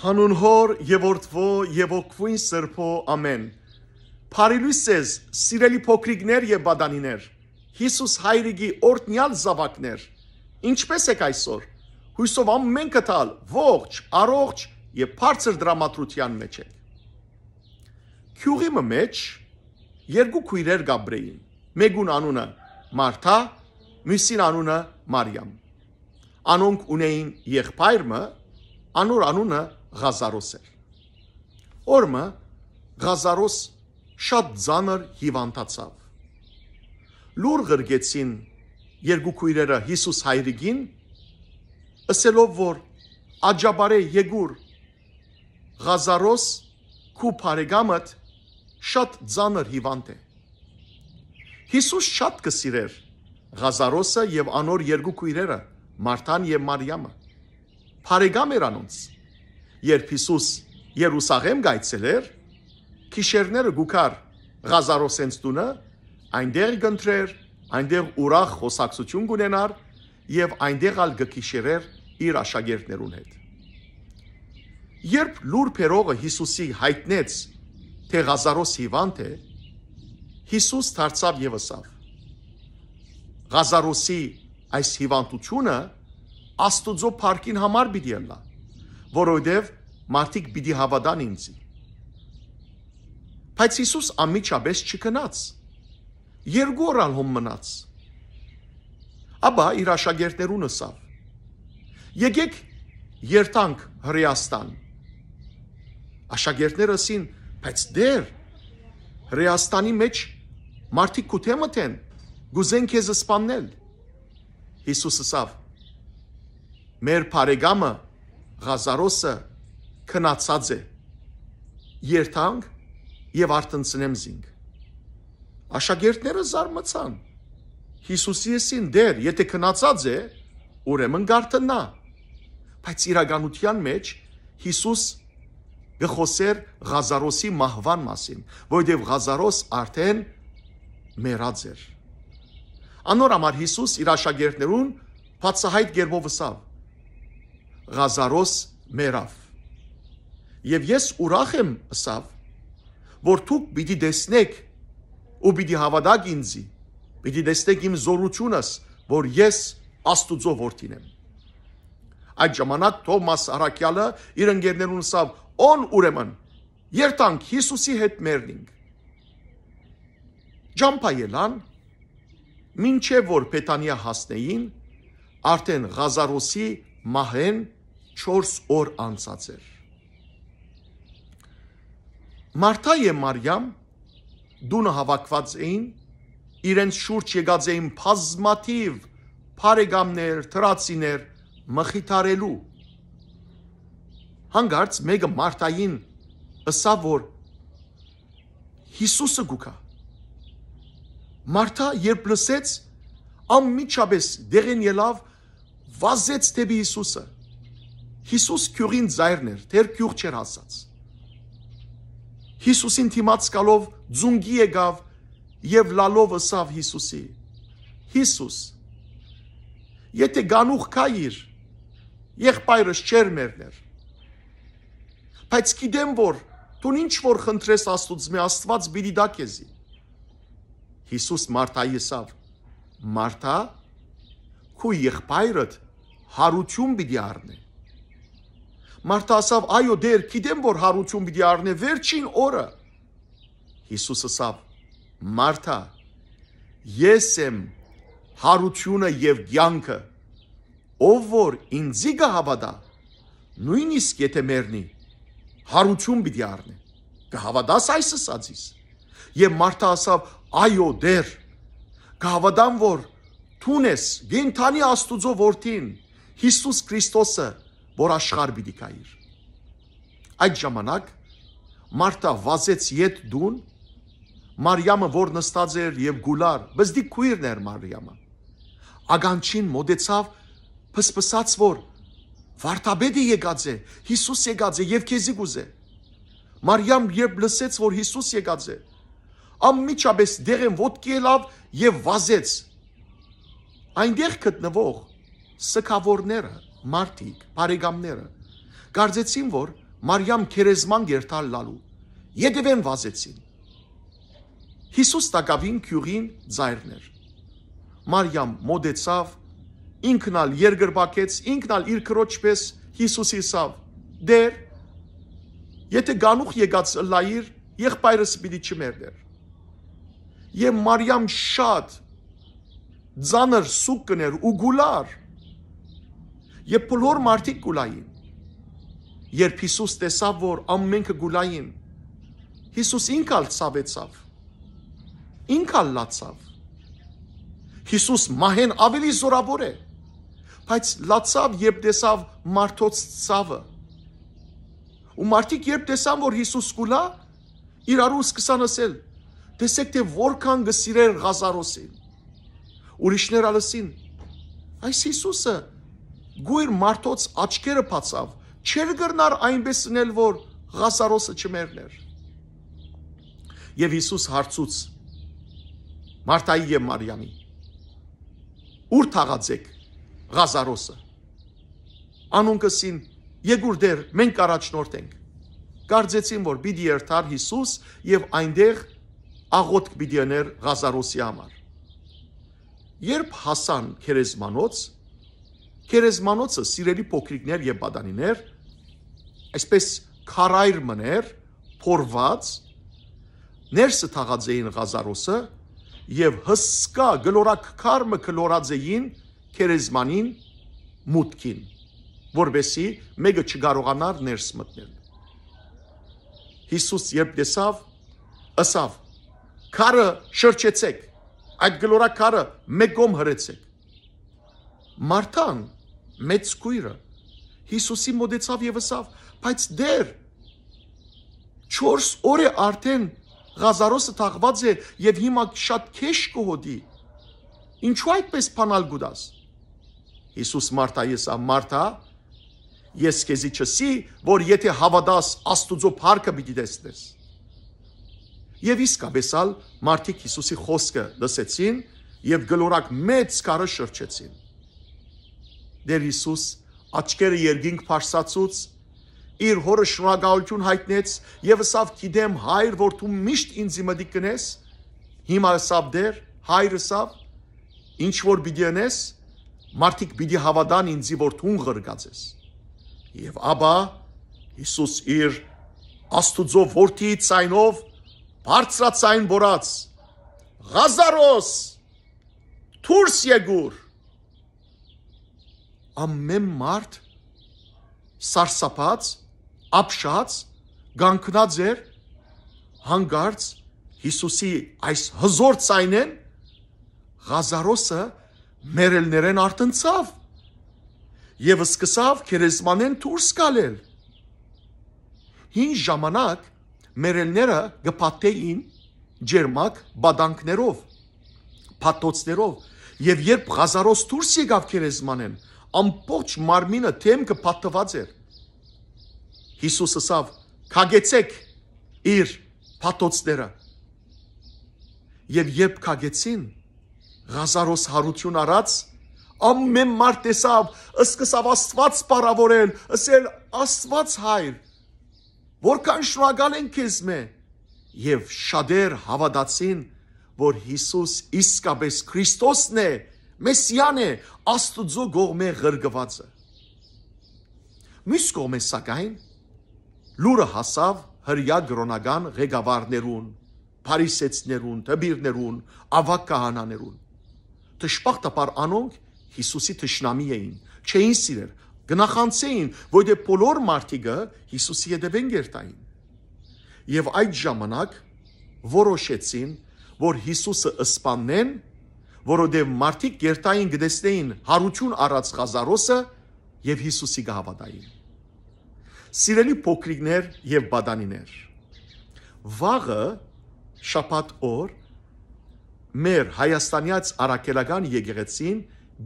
Հանուն հոր եւ որդվո եւ օգվին սրբո ամեն։ Փարիլուսես, սիրելի փոքրիկներ եւ բադանիներ, Հիսուս հայրիկի օրտնյալ զավակներ, ինչպես եք այսօր։ Հույսով ամեն կտալ ողջ, առողջ եւ բարձր դրամատրության մեջ եք։ Քյուղի մեջ երկու քույրեր Գաբրեին, մեկուն անունը Մարթա, մյուսին անունը Մարիամ։ Անոնք ունեին եղբայրը, անոր անունը Ղազարոս էր։ Օրը Ղազարոս շատ ցաներ հիվանդացավ։ Լուր գրգեցին երկու քույրերը Հիսուս հայրիկին ասելով որ Աջաբարե Եգուր Ղազարոս քու բարեկամդ շատ ցաներ հիվանդ է։ Հիսուս շատ կսիրեր Ղազարոսը եւ անոր երկու քույրերը Մարտան եւ Մարիամը։ Բարեկամ էր անոնց երբ Հիսուս Երուսաղեմ գայցել էր, քիշերները գուկար Ղազարոսենց տունը, այնտեղ գընտրեր, այնտեղ ուրախ խոսակցություն կունենար եւ այնտեղ ալ գքիշերեր իր աշակերտներուն հետ։ Երբ լուր փերողը Հիսուսի հայտնեց, թե Ղազարոս հիվանդ է, Հիսուս դարձավ եւ ասավ. Ղազարոսի այս հիվանդությունը Աստուծո փառքին համար պիտի ելնա, որովհետև մարդիկ պիտի հավատան ինձի։ Բայց Հիսուս ամիջապես չկնաց։ Երկու օր ալ հոմ մնաց։ Աբա իր աշակերտներուն ասավ։ Եկեք երթանք Հրեաստան։ Աշակերտները ասին, բայց դեր Հրեաստանի մեջ մարդիկ կութե մտեն, գուզեն քեզ սպանել։ Հիսուսը ասավ. Մեր բարեկամը Ղազարոսը քնացած է երթանք եւ արտնցնեմ զինք աշակերտները զարմացան Հիսուսի եսին դեր եթե քնացած է ուրեմն գարտնա բայց իրականության մեջ Հիսուս գխոսեր Ղազարոսի մահվան մասին որովհետեւ Ղազարոս արդեն մեռած էր անոր համար Հիսուս իր աշակերտներուն բացահայտ գերբով վսավ Ղազարոս մեռավ Եվ ես ուրախ եմ սավ, որ դուք պիտի տեսնեք ու պիտի հավատաք ինձի։ Պիտի տեսնեք իմ զորությունս, որ ես Աստուծո որդին եմ։ Այդ ժամանակ Թոմաս Արաքյալը իր ընկերներուն սավ, «Ոն ուրեմն, երթանք Հիսուսի հետ մեռնինք»։ Ջամփայելան, ինչև որ Պետանիա հասնեին, արդեն Ղազարոսի մահեն 4 օր անցած էր։ Մարթա եւ Մարիամ դունը հավաքված էին, իրենց շուրջ եկած էին բազմաթիվ բարեկամներ, թրացիներ մխիթարելու։ Հանգարց մեկը Մարթային ասա որ Հիսուսը գուկա։ Մարթա երբ լսեց, անմիջապես դեղին ելավ, վազեց դեպի Հիսուսը։ Հիսուս քյուղին ձայրներ, դեռ քյուղ չեր հասած։ Հիսուսին թիմած գալով ձունգի եկավ եւ լալով ըսավ Հիսուսի։ Հիսուս Եթե գանուխ քայր եղբայրս չեր մերներ։ Բայց գիտեմ որ դու ինչ որ խնդրես Աստծո մի Աստված՝ բիդի դա քեզի։ Հիսուս Մարթայի եսավ։ Մարթա, քու եղբայրդ հարություն պիտի առնի։ Մարթա ասավ, այո, դեր, գիտեմ որ հարություն պիտի առնե վերջին օրը։ Հիսուսը ասավ. Մարթա, ես եմ հարությունը եւ ցանկը։ Ով որ ինձի կհավատա, նույնիսկ եթե մեռնի, հարություն պիտի առնե։ Կհավատաս այս ասածից։ Եվ Մարթա ասավ. այո, դեր, կհավատամ որ Թունես, գենթանի Աստուծո որդին, Հիսուս Քրիստոսը որ աշխարհ պիտի կայիր։ Այդ ժամանակ Մարտա վազեց իդ դուն Մարիամը որ նստած էր եւ գուլար, բզդի քույրն էր Մարիամը։ Ագանչին մոդեցավ փսփսաց որ Վարդապետը եկած է, Հիսուս եկած է եւ քեզի գուզե։ Մարիամ երբ լսեց որ Հիսուս եկած է, ամիջապես դեղեն ոտքի ելավ եւ վազեց։ Այնտեղ գտնվող սկավորները մարդիկ, բարեկամները կարծեցին, որ Մարիամ քերեզման գերտալ լալու եկևեն վազեցին։ Հիսուս տակավին քյուղին ծայրներ։ Մարիամ մոդեցավ, ինքնալ երգրբակեց, ինքնալ իր քրոջպես Հիսուսի սավ։ Դեր եթե գանուխ եկած լայր, եղբայրս պիտի չմերներ։ Եվ Մարիամ շատ ծանր սուկ կներ ու գուլար եւ բոլոր մարդիկ գուլային։ Երբ Հիսուս տեսավ, որ ամենքը գուլային, Հիսուս ինքալ ցավեցավ։ Ինքալ լացավ։ Հիսուս մահեն ավելի զորավոր է, բայց լացավ, երբ տեսավ մարդոց ցավը։ Ու մարդիկ երբ տեսան, որ Հիսուս գուլա, իրարու սկսան ասել. Տեսեք թե որքան գսիրեր Ղազարոսին։ Ուրիշներ ալսին։ Այս Հիսուսը գույր մարդոց աչքերը փացավ, չեր գրնար այնպես սնել, որ Ղասարոսը չմերներ։ Եվ Հիսուս հարցուց Մարթայի եւ Մարիամի Ուր թաղացեք Ղազարոսը։ Անունքսին Եգուր դեր մենք առաջնորդենք։ Կարծեցին, որ պիտի երթար Հիսուս եւ այնտեղ աղոտք պիտի աներ Ղազարոսի համար։ Երբ հասան քերեզմանոց, Գերեզմանոցը սիրելի փոքրիկներ եւ պատանիներ այսպես քարայր մներ փորված ներսը թաղած էին Ղազարոսը եւ հսկա գլորակ քարմը կլորած էին քերեզմանին մուտքին որբեսի մեկը չկարողանար ներս մտնել Հիսուս երբ տեսավ ասավ քարը շրջեցեք այդ գլորակ քարը մեկ կողմ հրեցեք Մարտան մեծ քույրը Հիսուսի մոտեցավ եւ ասավ. բայց դեր 4 օր է արդեն Ղազարոսը թաղված է եւ հիմա շատ քեշ կհոդի։ Ինչու այդպես փանալ գուտաս։ Հիսուս Մարտա եսա Մարտա ես քեզի չսի, որ եթե հավատաս Աստուծո փառքը պիտի տեսնես։ Եվ իսկապես ալ մարդիկ Հիսուսի խոսքը լսեցին եւ գլորակ մեծ կարը շրջեցին։ Տեր Հիսուս աչքերը երկինք փարսացուց իր հորը շնորհակալություն հայտնեց եւ ասավ գիտեմ հայր որ դու միշտ ինձ մտի կնես հիմա ասավ դեր հայրը ասավ ինչ որ պիտի անես մարդիկ պիտի հավատան ինձի որ դու ղրկած ես եւ ապա Հիսուս իր աստուծո որդի ցայնով բարձրացային բորած Ղազարոս Թուրս Եգուր ամեն մարդ սարսափած, ապշած, գանկնած էր հանգարց Հիսուսի այս հզոր ցայնեն Ղազարոսը մերելներեն արտնցավ եւ սկսավ քերեսմանեն դուրս գալել։ Հին ժամանակ մերելները գպատեին ջերմակ բադանքներով, պատոցներով եւ երբ Ղազարոս դուրս եկավ քերեսմանեն, ամբողջ մարմինը թեմքը պատված էր։ Հիսուսը ասավ. «Քագեցեք իր պատոցները»։ Եվ երբ քագեցին, Ղազարոս հարություն առած ամեն մարդ տեսավ, սկսավ Աստված սպառավորել, ասել Աստված հայր, որքան շնորհակալ ենք քեզ մե։ Եվ շատեր հավատացին, որ Հիսուս իսկապես Քրիստոսն է, Մեսիան է Աստուծո գողմե ղրգվածը։ Մյուս կողմից սակայն լուրը հասավ հрья գրոնական ղեկավարներուն, փարիսեցներուն, թբիրներուն, ավակ կահանաներուն։ Տշպախտապար անոնք Հիսուսի ճշնամի էին, չէին սիրել, գնախանցեին, որտեղ դե բոլոր մարդիկը Հիսուսի հետևեն գերտային։ Եվ այդ ժամանակ որոշեցին, որ Հիսուսը սպանեն որովհետև մարդիկ կերտային գտեսնեին հարություն առած Ղազարոսը եւ Հիսուսի գահավատային։ Սիրելի փոքրիկներ եւ բադանիներ։ Վաղը շաբաթ օր մեր հայաստանյաց արաքելական եկեղեցին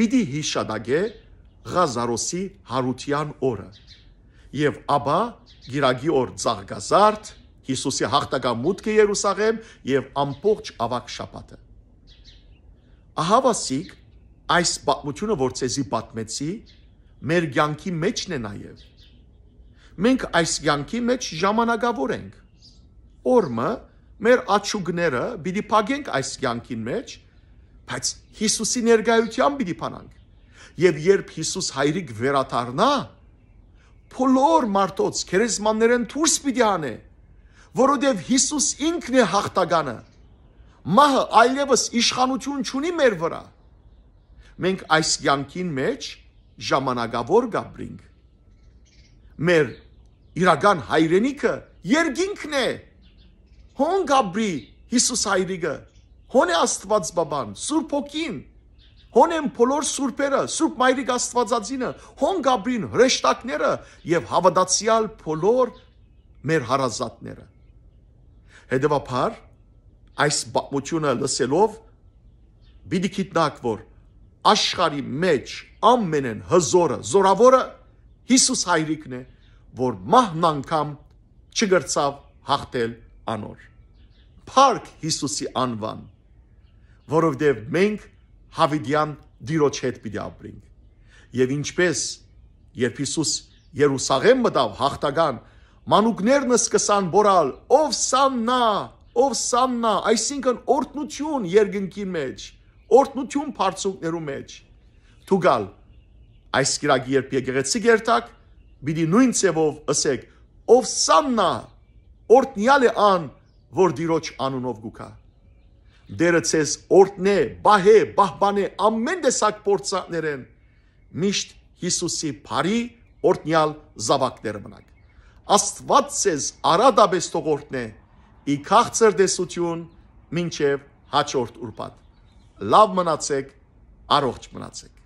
պիտի հիշադակե Ղազարոսի հարության օրը եւ ապա գիրագի օր ցաղգազարդ Հիսուսի հաղթական մուտքը Երուսաղեմ եւ ամբողջ ավակ շաբաթը Ահա ասիկ այս պատմությունը, որ ցեզի պատմեցի, մեր յանքի մեջն է նաև։ Մենք այս յանքի մեջ ժամանակավոր ենք։ Օրը մեր աչուգները պիտի փակենք այս յանքին մեջ, բայց Հիսուսի ներկայությամբ պիտի փանանք։ Եվ երբ Հիսուս հայրիկ վերաթարնա, բոլոր մարդոց քերեսմաններեն դուրս պիտի անե, որովհետև Հիսուս ինքն է հաղթականը մահը այլևս իշխանություն չունի մեր վրա։ Մենք այս յանքին մեջ ժամանակավոր գաբրինք։ Մեր իրական հայրենիքը երկինքն է։ Հոն գաբրի Հիսուս հայրիկը, հոն է Աստված բաբան, Սուրբ ոգին, հոն են բոլոր սուրբերը, Սուրբ մայրիկ Աստվածածինը, հոն գաբրին հրեշտակները եւ հավատացյալ բոլոր մեր հարազատները։ Հետևաբար այս պատմությունը լսելով պիտի գիտնակ որ աշխարի մեջ ամենեն հզորը զորավորը Հիսուս հայրիկն է որ մահն անգամ չգրցավ հաղթել անոր Փառք Հիսուսի անվան որովհետև մենք հավիդյան դիրոջ հետ պիտի ապրենք եւ ինչպես երբ Հիսուս Երուսաղեմ մտավ հաղթական մանուկներն սկսան բորալ ով սաննա ով սաննա, այսինքն օրտնություն երկնքի մեջ, օրտնություն բարձունքներու մեջ։ Թուգալ այս գիրակի երբ եկեղեցի գերտակ, բիդի նույն ցևով ասեք, ով սաննա, օրտնյալ է ան, որ դիրոջ անունով գուքա։ Դերը ցես օրտնե, բահե, բահբանե ամեն տեսակ փորձակներեն միշտ Հիսուսի բարի օրտնյալ զավակներ մնակ։ Աստված ցես արադաբես թողորտնե ի քաղցր դեսություն մինչև հաջորդ ուրբաթ լավ մնացեք առողջ մնացեք